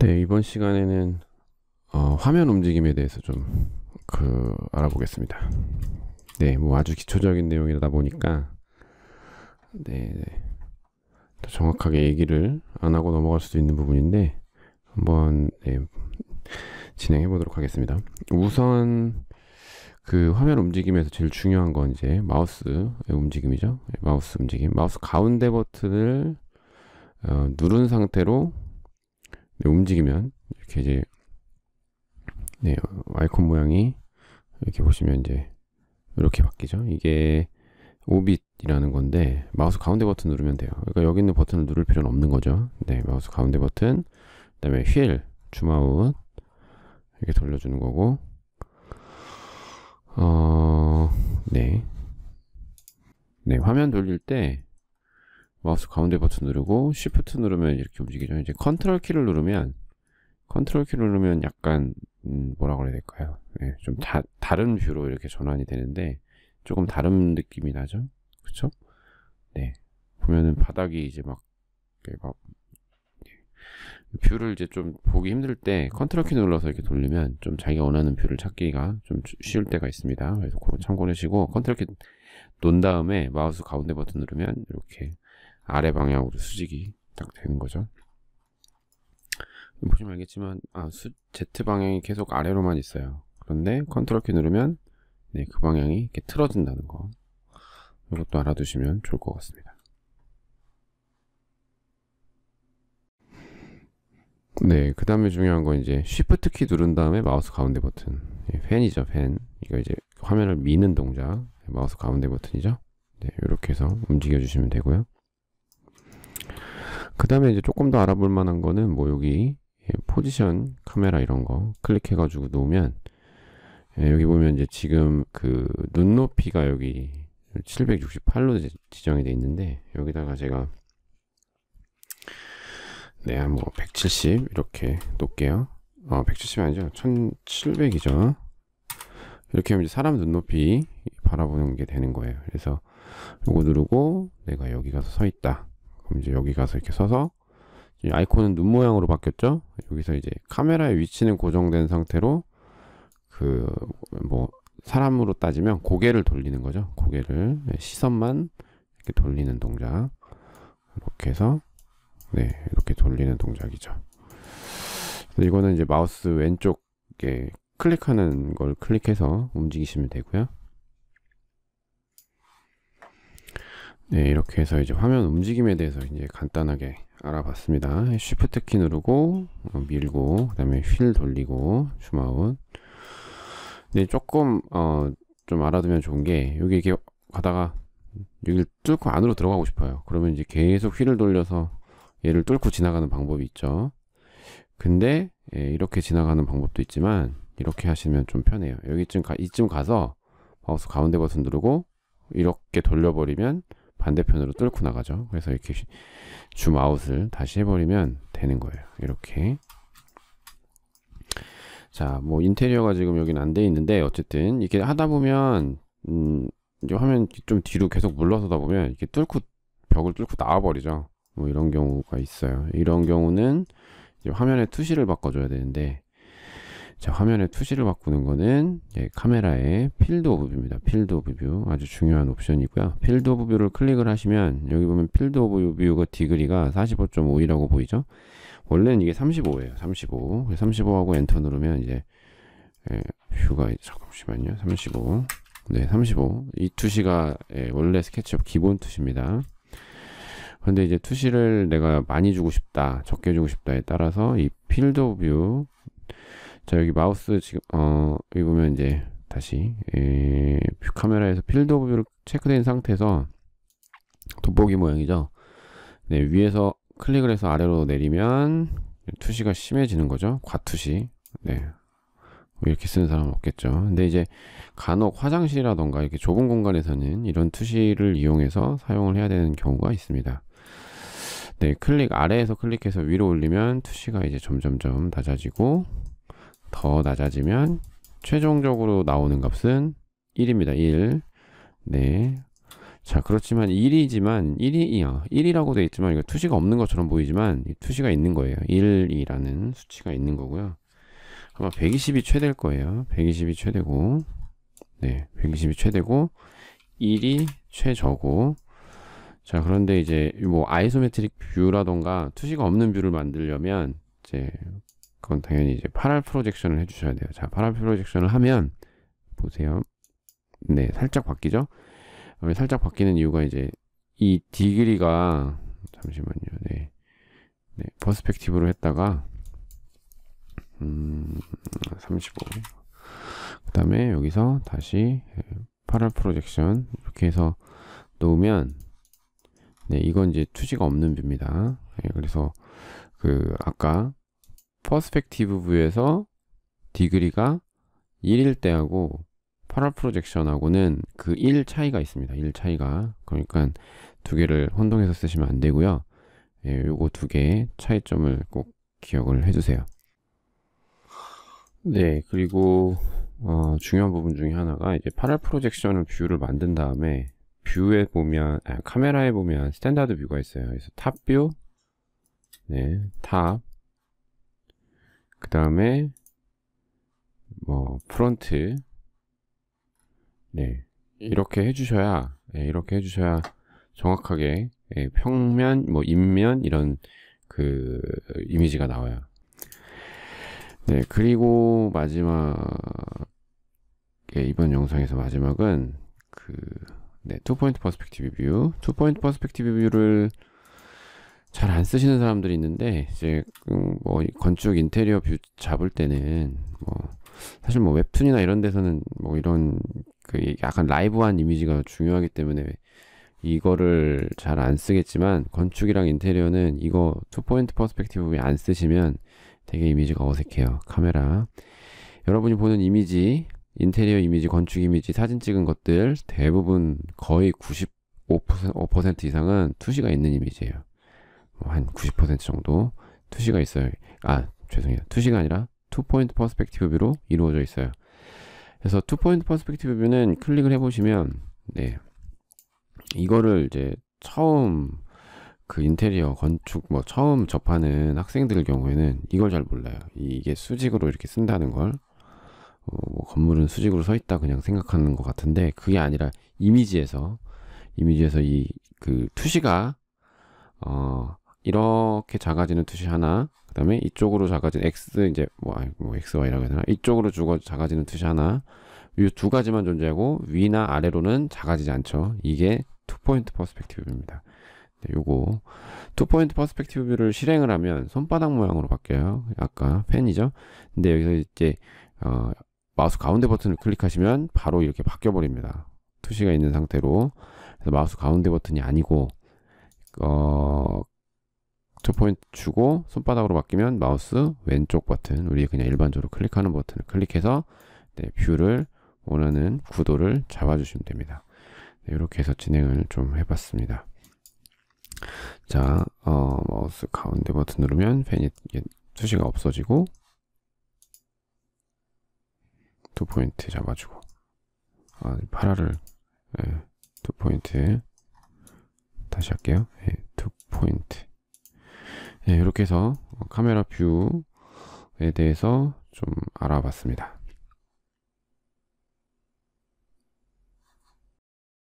네, 이번 시간에는 어, 화면 움직임에 대해서 좀그 알아보겠습니다. 네, 뭐 아주 기초적인 내용이다 보니까 네, 네. 더 정확하게 얘기를 안 하고 넘어갈 수도 있는 부분인데 한번 네, 진행해 보도록 하겠습니다. 우선 그 화면 움직임에서 제일 중요한 건 이제 마우스의 움직임이죠. 네, 마우스 움직임. 마우스 가운데 버튼을 어, 누른 상태로 네, 움직이면 이렇게 이제 네, 아이콘 모양이 이렇게 보시면 이제 이렇게 바뀌죠. 이게 오빛이라는 건데 마우스 가운데 버튼 누르면 돼요. 그러니까 여기 있는 버튼을 누를 필요는 없는 거죠. 네, 마우스 가운데 버튼, 그다음에 휠, 줌아웃 이렇게 돌려주는 거고, 어, 네, 네 화면 돌릴 때 마우스 가운데 버튼 누르고 Shift 누르면 이렇게 움직이죠. 이제 컨트롤 키를 누르면 컨트롤 키를 누르면 약간 음, 뭐라 그래야 될까요? 네, 좀 다, 다른 뷰로 이렇게 전환이 되는데 조금 다른 느낌이 나죠. 그렇 네. 보면은 바닥이 이제 막, 막 예. 뷰를 이제 좀 보기 힘들 때 컨트롤 키 눌러서 이렇게 돌리면 좀 자기가 원하는 뷰를 찾기가 좀 쉬울 때가 있습니다. 그래서 그거 참고하시고 컨트롤 키 놓은 다음에 마우스 가운데 버튼 누르면 이렇게 아래 방향으로 수직이 딱 되는 거죠. 보시면 알겠지만 아, 수, Z 방향이 계속 아래로만 있어요. 그런데 컨트롤 키 누르면 네, 그 방향이 이렇게 틀어진다는 거 이것도 알아두시면 좋을 것 같습니다. 네, 그 다음에 중요한 건 이제 Shift 키 누른 다음에 마우스 가운데 버튼 예, 펜이죠, 팬. 이거 이제 화면을 미는 동작 마우스 가운데 버튼이죠. 네, 이렇게 해서 움직여 주시면 되고요. 그 다음에 이제 조금 더 알아볼 만한 거는 뭐 여기 예, 포지션 카메라 이런 거 클릭해 가지고 놓으면 예, 여기 보면 이제 지금 그 눈높이가 여기 768로 지정이 돼 있는데 여기다가 제가 네뭐170 이렇게 놓을게요 어1 7 0 아니죠 1700이죠 이렇게 하면 이제 사람 눈높이 바라보는 게 되는 거예요 그래서 요거 누르고 내가 여기 가서 서 있다 그럼 이제 여기 가서 이렇게 서서 아이콘은 눈 모양으로 바뀌었죠? 여기서 이제 카메라의 위치는 고정된 상태로 그 뭐 사람으로 따지면 고개를 돌리는 거죠. 고개를 네, 시선만 이렇게 돌리는 동작 이렇게 해서 네 이렇게 돌리는 동작이죠. 이거는 이제 마우스 왼쪽에 클릭하는 걸 클릭해서 움직이시면 되고요. 네, 이렇게 해서 이제 화면 움직임에 대해서 이제 간단하게 알아봤습니다. 쉬프트 키 누르고 어, 밀고 그다음에 휠 돌리고 줌아웃. 근 네, 조금 어좀 알아두면 좋은 게 여기 이렇게 가다가 여기를 뚫고 안으로 들어가고 싶어요. 그러면 이제 계속 휠을 돌려서 얘를 뚫고 지나가는 방법이 있죠. 근데 예, 이렇게 지나가는 방법도 있지만 이렇게 하시면 좀 편해요. 여기쯤 가 이쯤 가서 마우스 가운데 버튼 누르고 이렇게 돌려버리면 반대편으로 뚫고 나가죠. 그래서 이렇게 줌 아웃을 다시 해버리면 되는 거예요. 이렇게 자, 뭐 인테리어가 지금 여기는 안 돼 있는데 어쨌든 이렇게 하다 보면 음, 이제 화면 좀 뒤로 계속 물러서다 보면 이렇게 뚫고 벽을 뚫고 나와 버리죠. 뭐 이런 경우가 있어요. 이런 경우는 화면에 투시를 바꿔줘야 되는데 자, 화면의 투시를 바꾸는 거는 예, 카메라의 필드 오브 뷰입니다. 필드 오브 뷰 아주 중요한 옵션이고요. 필드 오브 뷰를 클릭을 하시면 여기 보면 필드 오브 뷰가 디그리가 45.5이라고 보이죠. 원래는 이게 35예요. 35. 35하고 엔터 누르면 이제 예, 뷰가 잠깐만요. 35. 네, 35. 이 투시가 예, 원래 스케치업 기본 투시입니다. 근데 이제 투시를 내가 많이 주고 싶다, 적게 주고 싶다에 따라서 이 필드 오브 뷰자 여기 마우스 지금 어 여기 보면 이제 다시 에, 예, 카메라에서 필드 오브 뷰를 체크된 상태에서 돋보기 모양이죠 네 위에서 클릭을 해서 아래로 내리면 투시가 심해지는 거죠 과투시 네 뭐 이렇게 쓰는 사람 없겠죠 근데 이제 간혹 화장실이라던가 이렇게 좁은 공간에서는 이런 투시를 이용해서 사용을 해야 되는 경우가 있습니다 네 클릭 아래에서 클릭해서 위로 올리면 투시가 이제 점점점 낮아지고 더 낮아지면 최종적으로 나오는 값은 1입니다. 1. 네. 자, 그렇지만 1이지만 1이 1이라고 아, 돼 있지만 이거 투시가 없는 것처럼 보이지만 투시가 있는 거예요. 1이라는 수치가 있는 거고요. 아마 120이 최대일 거예요. 120이 최대고 네, 120이 최대고 1이 최저고 자, 그런데 이제 뭐 아이소메트릭 뷰라던가 투시가 없는 뷰를 만들려면 이제 그건 당연히 이제 8알 프로젝션을 해주셔야 돼요. 자, 8알 프로젝션을 하면 보세요. 네, 살짝 바뀌죠? 그러면 살짝 바뀌는 이유가 이제 이 디그리가 잠시만요. 네, 네 퍼스펙티브로 했다가 음, 35. 그 다음에 여기서 다시 8알 예, 프로젝션 이렇게 해서 놓으면 네, 이건 이제 투지가 없는 뷰입니다. 네, 그래서 그 아까 퍼스펙티브 뷰에서 디그리가 1일 때하고 파라 프로젝션하고는 그 1 차이가 있습니다. 1 차이가. 그러니까 두 개를 혼동해서 쓰시면 안 되고요. 예, 요거 두 개의 차이점을 꼭 기억을 해주세요. 네, 그리고 어, 중요한 부분 중에 하나가 이제 파라 프로젝션을 뷰를 만든 다음에 뷰에 보면 아, 카메라에 보면 스탠다드 뷰가 있어요. 그래서 탑 뷰, 네, 탑, 그 다음에 뭐 프론트 네 이렇게 해주셔야 네, 이렇게 해주셔야 정확하게 네, 평면 뭐 인면 이런 그 이미지가 나와요. 네 그리고 마지막 네, 이번 영상에서 마지막은 그 네, 2포인트 퍼스펙티브 뷰 2포인트 퍼스펙티브 뷰를 잘안 쓰시는 사람들이 있는데 이제 음, 뭐 건축 인테리어 뷰 잡을 때는 뭐 사실 뭐 웹툰이나 이런 데서는 뭐 이런 그 약간 라이브한 이미지가 중요하기 때문에 이거를 잘 안 쓰겠지만 건축이랑 인테리어는 이거 투 포인트 퍼스펙티브 안 쓰시면 되게 이미지가 어색해요 카메라 여러분이 보는 이미지 인테리어 이미지 건축 이미지 사진 찍은 것들 대부분 거의 95% 이상은 투시가 있는 이미지예요 한90% 정도 투시가 있어요. 아, 죄송해요. 투시가 아니라 투포인트 퍼스펙티브 뷰로 이루어져 있어요. 그래서 투포인트 퍼스펙티브 뷰는 클릭을 해보시면 네 이거를 이제 처음 그 인테리어 건축 뭐 처음 접하는 학생들 경우에는 이걸 잘 몰라요. 이게 수직으로 이렇게 쓴다는 걸 어, 뭐 건물은 수직으로 서 있다 그냥 생각하는 것 같은데 그게 아니라 이미지에서 이미지에서 이 그 투시가 어 이렇게 작아지는 투시 하나, 그 다음에 이쪽으로 작아진 x 이제 뭐, 뭐 x y라고 해야 되나? 이쪽으로 주고 작아지는 투시 하나. 이 두 가지만 존재하고 위나 아래로는 작아지지 않죠. 이게 투포인트 퍼스펙티브 입니다 네, 요거 투포인트 퍼스펙티브 를 실행을 하면 손바닥 모양으로 바뀌어요 아까 펜이죠 근데 여기서 이제 어, 마우스 가운데 버튼을 클릭하시면 바로 이렇게 바뀌어 버립니다 투시가 있는 상태로 그래서 마우스 가운데 버튼이 아니고 어, 저 포인트 주고 손바닥으로 바뀌면 마우스 왼쪽 버튼 우리 그냥 일반적으로 클릭하는 버튼을 클릭해서 네, 뷰를 원하는 구도를 잡아주시면 됩니다. 네, 이렇게 해서 진행을 좀 해봤습니다. 자, 어, 마우스 가운데 버튼 누르면 펜이 수시가 없어지고 두 포인트 잡아주고 아, 파라를 네, 두 포인트 다시 할게요. 네, 두 포인트 네, 이렇게 해서 카메라 뷰에 대해서 좀 알아봤습니다.